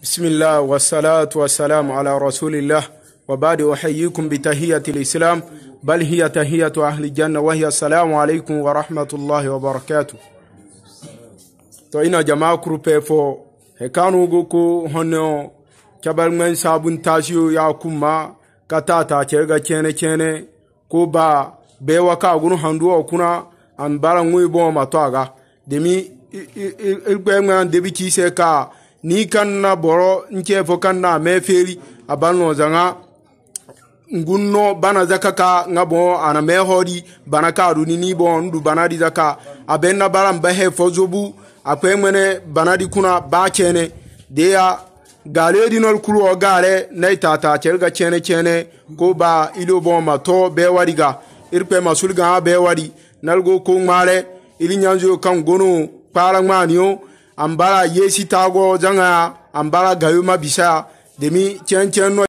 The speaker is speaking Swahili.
bismillah wasalatu wassalamu ala rasulillah wabadi uhayikum bitahiyati lislam bal hiya tahiyatu ahli janna wahiya assalamu alaikum warahmatullahi wabarakatuh to ina jama kurupe fo he kanugu ku honno cabal ŋmen sabuntasiyo ya kumma ka tata cega cene cene ko ba bewa kagunu handuwo kuna an bara ŋui boma to aga demi ilgbe ŋmen debi kise ka ni kan na boro nke fo kan na me feri abano zanga ngunno bana zaka ka nga bo ana me hori bana ka ru ni bo ndu bana di zaka abenna baram ba he fo zobu akwe mene bana di kuna ba chene de ya gale di nol kulu o gale na tata cherga chene chene ko ba ilo bo ma to be wariga irpe masul ga be wari nalgo ko mare ili nyanjo kan gono para ngmaniyo an bara yesi tago janga an bara gayo mabisa demi tiɲɛ tiɲɛ nɔ